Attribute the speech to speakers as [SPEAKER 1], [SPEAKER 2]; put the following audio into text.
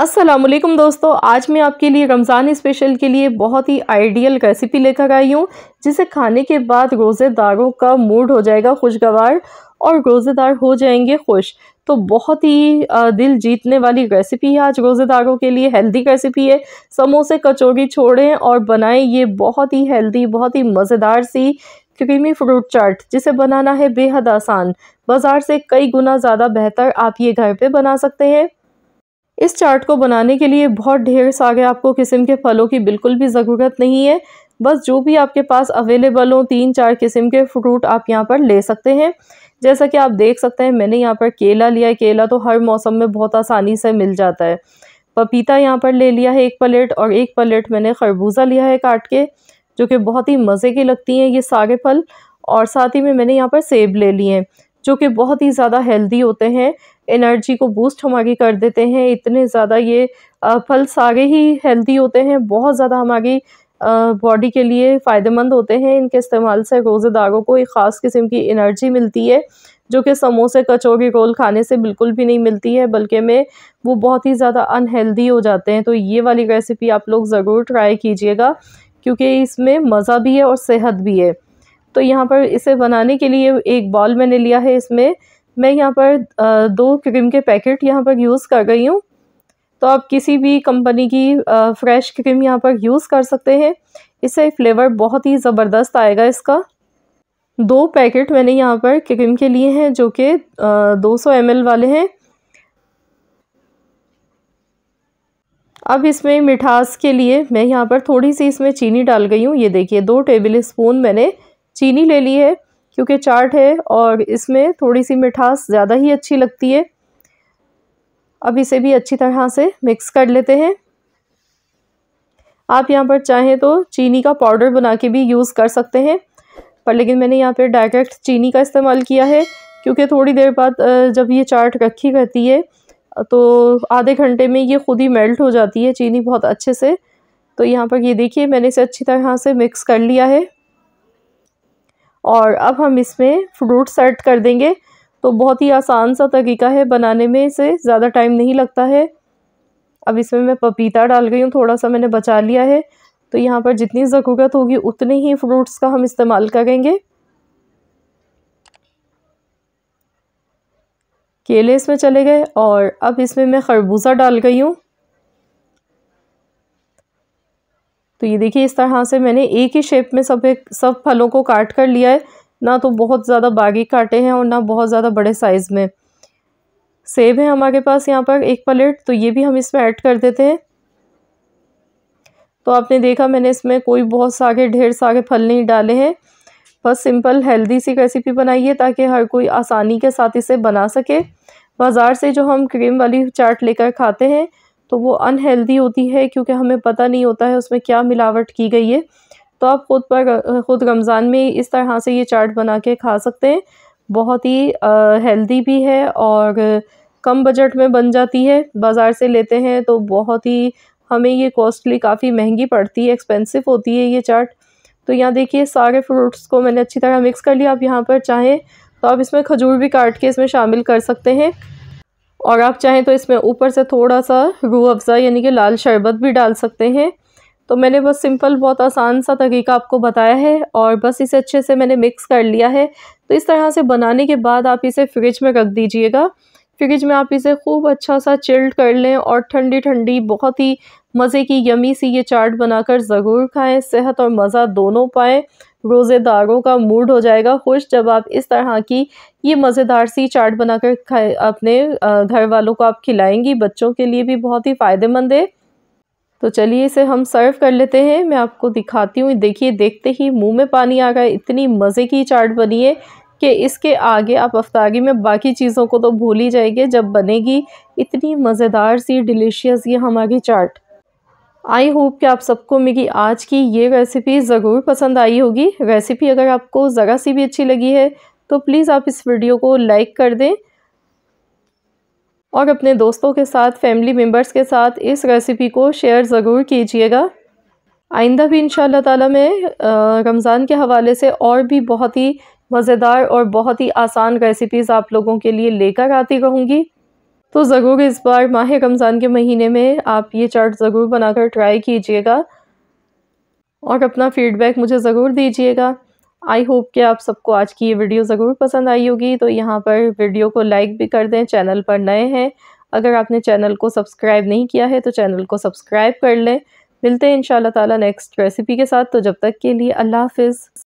[SPEAKER 1] असलम दोस्तों आज मैं आपके लिए रमज़ान स्पेशल के लिए बहुत ही आइडियल रेसिपी लेकर आई हूँ जिसे खाने के बाद रोज़ेदारों का मूड हो जाएगा खुशगवार और रोज़ेदार हो जाएंगे खुश तो बहुत ही दिल जीतने वाली रेसिपी है आज रोज़ेदारों के लिए हेल्दी रेसिपी है समोसे कचौड़ी छोड़ें और बनाएं ये बहुत ही हेल्दी बहुत ही मज़ेदार सी क्रीमी फ्रूट चाट जिसे बनाना है बेहद आसान बाज़ार से कई गुना ज़्यादा बेहतर आप ये घर पे बना सकते हैं इस चार्ट को बनाने के लिए बहुत ढेर सारे आपको किस्म के फलों की बिल्कुल भी ज़रूरत नहीं है बस जो भी आपके पास अवेलेबल हो तीन चार किस्म के फ्रूट आप यहाँ पर ले सकते हैं जैसा कि आप देख सकते हैं मैंने यहाँ पर केला लिया है केला तो हर मौसम में बहुत आसानी से मिल जाता है पपीता यहाँ पर ले लिया है एक प्लेट और एक प्लेट मैंने खरबूजा लिया है काट के जो कि बहुत ही मज़े की लगती हैं ये सारे फल और साथ ही में मैंने यहाँ पर सेब ले लिए हैं जो कि बहुत ही ज़्यादा हेल्दी होते हैं एनर्जी को बूस्ट हम आगे कर देते हैं इतने ज़्यादा ये फल सारे ही हेल्दी होते हैं बहुत ज़्यादा हमारी बॉडी के लिए फ़ायदेमंद होते हैं इनके इस्तेमाल से रोज़ेदारों को एक ख़ास किस्म की एनर्जी मिलती है जो कि समोसे कचौरी रोल खाने से बिल्कुल भी नहीं मिलती है बल्कि में वो बहुत ही ज़्यादा अनहेल्दी हो जाते हैं तो ये वाली रेसिपी आप लोग ज़रूर ट्राई कीजिएगा क्योंकि इसमें मज़ा भी है और सेहत भी है तो यहाँ पर इसे बनाने के लिए एक बॉल मैंने लिया है इसमें मैं यहाँ पर दो क्रीम के पैकेट यहाँ पर यूज़ कर रही हूँ तो आप किसी भी कंपनी की फ़्रेश क्रीम यहाँ पर यूज़ कर सकते हैं इससे फ्लेवर बहुत ही ज़बरदस्त आएगा इसका दो पैकेट मैंने यहाँ पर क्रीम के लिए हैं जो कि दो सौ वाले हैं अब इसमें मिठास के लिए मैं यहाँ पर थोड़ी सी इसमें चीनी डाल गई हूँ ये देखिए दो टेबल स्पून मैंने चीनी ले ली है क्योंकि चाट है और इसमें थोड़ी सी मिठास ज़्यादा ही अच्छी लगती है अब इसे भी अच्छी तरह से मिक्स कर लेते हैं आप यहाँ पर चाहें तो चीनी का पाउडर बना के भी यूज़ कर सकते हैं पर लेकिन मैंने यहाँ पर डायरेक्ट चीनी का इस्तेमाल किया है क्योंकि थोड़ी देर बाद जब ये चाट रखी रहती है तो आधे घंटे में ये ख़ुद ही मेल्ट हो जाती है चीनी बहुत अच्छे से तो यहाँ पर ये देखिए मैंने इसे अच्छी तरह से मिक्स कर लिया है और अब हम इसमें फ्रूट्स ऐड कर देंगे तो बहुत ही आसान सा तरीका है बनाने में इसे ज़्यादा टाइम नहीं लगता है अब इसमें मैं पपीता डाल गई हूँ थोड़ा सा मैंने बचा लिया है तो यहाँ पर जितनी ज़रूरत होगी उतने ही फ्रूट्स का हम इस्तेमाल करेंगे केले इसमें चले गए और अब इसमें मैं खरबूजा डाल गई हूँ तो ये देखिए इस तरह से मैंने एक ही शेप में सब एक सब फलों को काट कर लिया है ना तो बहुत ज़्यादा बागी काटे हैं और ना बहुत ज़्यादा बड़े साइज़ में सेब है हमारे पास यहाँ पर एक प्लेट तो ये भी हम इसमें ऐड कर देते हैं तो आपने देखा मैंने इसमें कोई बहुत सारे ढेर सारे फल नहीं डाले हैं बस सिंपल हेल्दी सी रेसिपी बनाई है ताकि हर कोई आसानी के साथ इसे बना सके बाज़ार से जो हम क्रीम वाली चाट लेकर खाते हैं तो वो अनहेल्दी होती है क्योंकि हमें पता नहीं होता है उसमें क्या मिलावट की गई है तो आप ख़ुद पर ख़ुद रमज़ान में इस तरह से ये चाट बना के खा सकते हैं बहुत ही हेल्दी भी है और कम बजट में बन जाती है बाज़ार से लेते हैं तो बहुत ही हमें ये कॉस्टली काफ़ी महंगी पड़ती है एक्सपेंसिव होती है ये चाट तो यहाँ देखिए सारे फ्रूट्स को मैंने अच्छी तरह मिक्स कर लिया आप यहाँ पर चाहें तो आप इसमें खजूर भी काट के इसमें शामिल कर सकते हैं और आप चाहें तो इसमें ऊपर से थोड़ा सा रूह अफ़ज़ा यानी कि लाल शरबत भी डाल सकते हैं तो मैंने बस सिंपल बहुत आसान सा तरीका आपको बताया है और बस इसे अच्छे से मैंने मिक्स कर लिया है तो इस तरह से बनाने के बाद आप इसे फ्रिज में रख दीजिएगा फ्रिज में आप इसे खूब अच्छा सा चिल्ड कर लें और ठंडी ठंडी बहुत ही मज़े की यमी सी ये चाट बनाकर ज़रूर खाएं सेहत और मज़ा दोनों पाएँ रोज़ेदारों का मूड हो जाएगा खुश जब आप इस तरह की ये मज़ेदार सी चाट बनाकर अपने घर वालों को आप खिलाएंगी बच्चों के लिए भी बहुत ही फ़ायदेमंद है तो चलिए इसे हम सर्व कर लेते हैं मैं आपको दिखाती हूँ देखिए देखते ही मुंह में पानी आ गया इतनी मज़े की चाट बनी है कि इसके आगे आप अफ्तारी में बाकी चीज़ों को तो भूल ही जाएंगे जब बनेगी इतनी मज़ेदार सी डिलीशियस ये हमारी चाट आई होप कि आप सबको मेरी आज की ये रेसिपी ज़रूर पसंद आई होगी रेसिपी अगर आपको ज़रा सी भी अच्छी लगी है तो प्लीज़ आप इस वीडियो को लाइक कर दें और अपने दोस्तों के साथ फैमिली मेम्बर्स के साथ इस रेसिपी को शेयर ज़रूर कीजिएगा आइंदा भी इन ताला मैं रमज़ान के हवाले से और भी बहुत ही मज़ेदार और बहुत ही आसान रेसिपीज़ आप लोगों के लिए लेकर आती रहूँगी तो ज़रूर इस बार माह रमज़ान के महीने में आप ये चार्ट ज़रूर बनाकर ट्राई कीजिएगा और अपना फ़ीडबैक मुझे ज़रूर दीजिएगा आई होप कि आप सबको आज की ये वीडियो ज़रूर पसंद आई होगी तो यहाँ पर वीडियो को लाइक भी कर दें चैनल पर नए हैं अगर आपने चैनल को सब्सक्राइब नहीं किया है तो चैनल को सब्सक्राइब कर लें मिलते हैं इन ताला नेक्स्ट रेसिपी के साथ तो जब तक के लिए अल्लाह हाफिज़